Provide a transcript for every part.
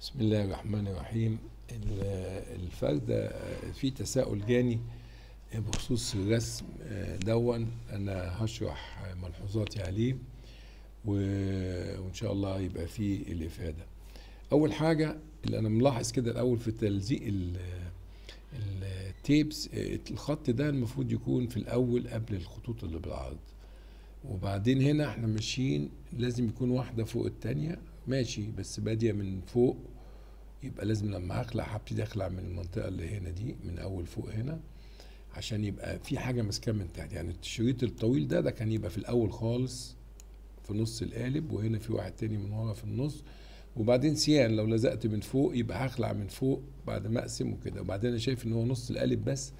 بسم الله الرحمن الرحيم الفردة آه، في تساؤل جاني آه، بخصوص الرسم آه، دون أنا هشرح ملحوظاتي عليه وإن شاء الله يبقى فيه الإفادة أول حاجة اللي أنا ملاحظ كده الأول في تلزيق التيبس الخط ده المفروض يكون في الأول قبل الخطوط اللي بالعرض وبعدين هنا احنا ماشيين لازم يكون واحدة فوق التانية ماشي بس باديه من فوق يبقى لازم لما هخلع هبتدي اخلع من المنطقه اللي هنا دي من اول فوق هنا عشان يبقى في حاجه ماسكاه من تحت يعني الشريط الطويل ده ده كان يبقى في الاول خالص في نص القالب وهنا في واحد تاني من ورا في النص وبعدين سيان لو لزقت من فوق يبقى هخلع من فوق بعد ما اقسم وكده وبعدين انا شايف ان هو نص القالب بس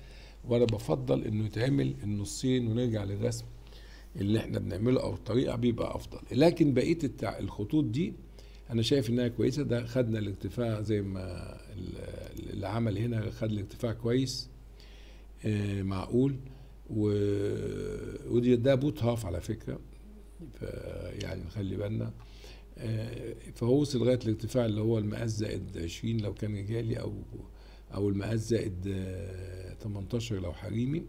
وانا بفضل انه يتعمل النصين ونرجع للرسم اللي احنا بنعمله او الطريقه بيبقى افضل لكن بقيه الخطوط دي انا شايف انها كويسه ده خدنا الارتفاع زي ما اللي عمل هنا خد الارتفاع كويس آه، معقول و ودي ده بوت هاف على فكره يعني نخلي بالنا آه، فهو وصل لغايه الارتفاع اللي هو المقاس زائد 20 لو كان رجالي او او المقاس زائد 18 آه، لو حريمي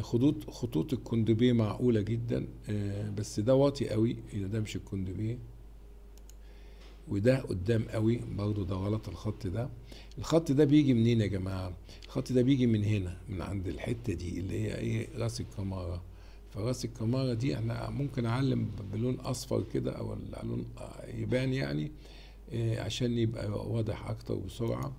خطوط خطوط الكوندوبيه معقوله جدا بس ده واطي قوي اذا ده مش الكوندوبيه وده قدام قوي برضو ده غلط الخط ده الخط ده بيجي منين يا جماعه الخط ده بيجي من هنا من عند الحته دي اللي هي ايه راس الكماره فراس الكماره دي احنا ممكن اعلم بلون اصفر كده او لون يبان يعني آه، عشان يبقى واضح اكتر بسرعه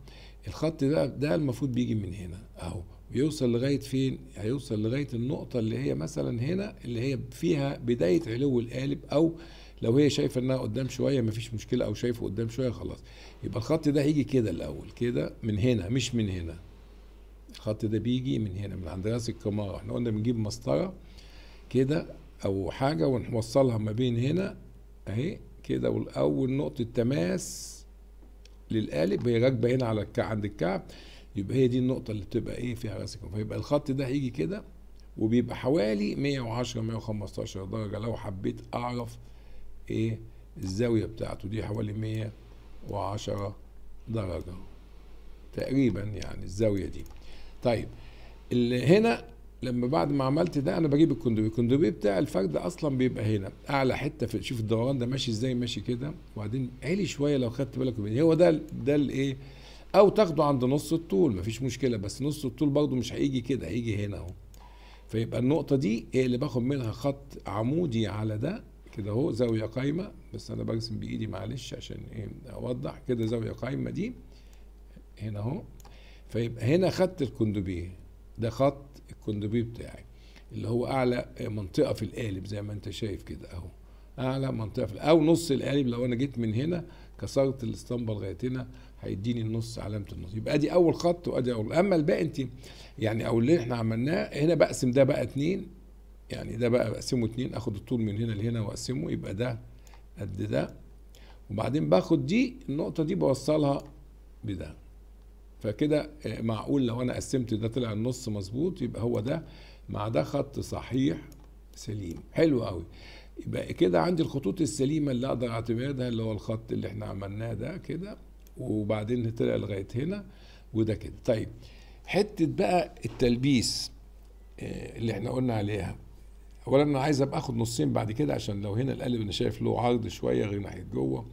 الخط ده ده المفروض بيجي من هنا اهو بيوصل لغايه فين هيوصل لغايه النقطه اللي هي مثلا هنا اللي هي فيها بدايه علو القالب او لو هي شايفه انها قدام شويه مفيش مشكله او شايفه قدام شويه خلاص يبقى الخط ده هيجي كده الاول كده من هنا مش من هنا الخط ده بيجي من هنا من عند راس الكماره احنا قلنا بنجيب مسطره كده او حاجه ونوصلها ما بين هنا اهي كده والاول نقطه تماس للقالب هي راكبه هنا على الكعب عند الكعب يبقى هي دي النقطه اللي بتبقى ايه فيها راس الكماره فيبقى الخط ده هيجي كده وبيبقى حوالي 110 115 درجه لو حبيت اعرف ايه الزاوية بتاعته دي حوالي 110 درجة تقريبا يعني الزاوية دي طيب اللي هنا لما بعد ما عملت ده انا بجيب الكندوبي الكندوبي بتاع الفرد اصلا بيبقى هنا اعلى حته في شوف الدوران ده ماشي ازاي ماشي كده وبعدين عالي شويه لو خدت بالك من هو ده ده الايه او تاخده عند نص الطول مفيش مشكله بس نص الطول برضه مش هيجي كده هيجي هنا اهو فيبقى النقطه دي هي اللي باخد منها خط عمودي على ده كده اهو زاويه قايمه بس انا برسم بايدي معلش عشان ايه اوضح كده زاويه قايمه دي هنا اهو فيبقى هنا خدت الكندوبيه ده خط الكندوبيه بتاعي اللي هو اعلى منطقه في القالب زي ما انت شايف كده اهو اعلى منطقه في او نص القالب لو انا جيت من هنا كسرت الاسطمبه لغايه هنا هيديني النص علامه النص يبقى ادي اول خط وادي اول اما الباقي انت يعني او اللي احنا عملناه هنا بقسم ده بقى اتنين يعني ده بقى بقسمه اتنين اخد الطول من هنا لهنا واقسمه يبقى ده قد ده وبعدين باخد دي النقطة دي بوصلها بده فكده آه، معقول لو انا قسمت ده طلع النص مظبوط يبقى هو ده مع ده خط صحيح سليم حلو قوي يبقى كده عندي الخطوط السليمه اللي اقدر اعتمدها اللي هو الخط اللي احنا عملناه ده كده وبعدين طلع لغايه هنا وده كده طيب حته بقى التلبيس آه، اللي احنا قلنا عليها اولا انا عايز ابقى اخد نصين بعد كده عشان لو هنا القالب انا شايف له عرض شويه غير ناحيه جوه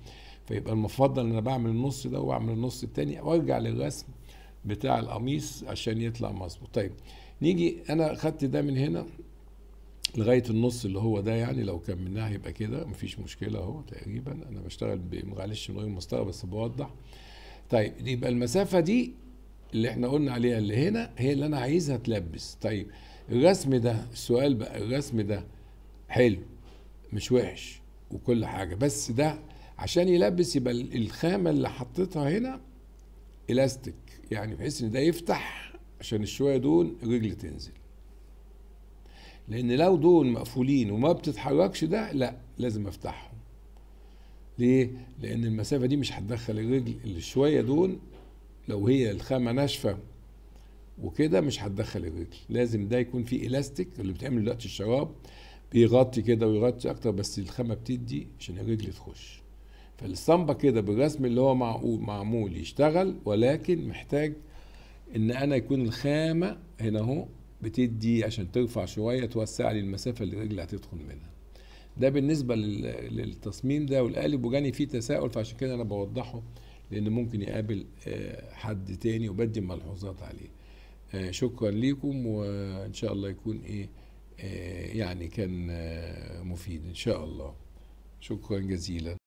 فيبقى المفضل ان انا بعمل النص ده واعمل النص الثاني وارجع للرسم بتاع القميص عشان يطلع مظبوط طيب نيجي انا خدت ده من هنا لغايه النص اللي هو ده يعني لو كملناه هيبقى كده مفيش مشكله اهو تقريبا انا بشتغل معلش من غير مسطره بس بوضح طيب يبقى المسافه دي اللي احنا قلنا عليها اللي هنا هي اللي انا عايزها تلبس طيب الرسم ده السؤال بقى الرسم ده حلو مش وحش وكل حاجه بس ده عشان يلبس يبقى الخامه اللي حطيتها هنا الاستيك يعني بحيث ان ده يفتح عشان الشويه دول الرجل تنزل لان لو دول مقفولين وما بتتحركش ده لا لازم افتحهم ليه لان المسافه دي مش هتدخل الرجل اللي شويه دول لو هي الخامه ناشفه وكده مش هتدخل الرجل لازم ده يكون فيه الاستيك اللي بتعمل دلوقتي الشراب بيغطي كده ويغطي اكتر بس الخامه بتدي عشان الرجل تخش فالاسطمبه كده بالرسم اللي هو معقول معمول يشتغل ولكن محتاج ان انا يكون الخامه هنا اهو بتدي عشان ترفع شويه توسع لي المسافه اللي الرجل هتدخل منها ده بالنسبه للتصميم ده والقالب وجاني فيه تساؤل فعشان كده انا بوضحه لان ممكن يقابل آه، حد تاني وبدي ملحوظات عليه آه، شكرا ليكم وان شاء الله يكون ايه آه، يعني كان آه، مفيد ان شاء الله شكرا جزيلا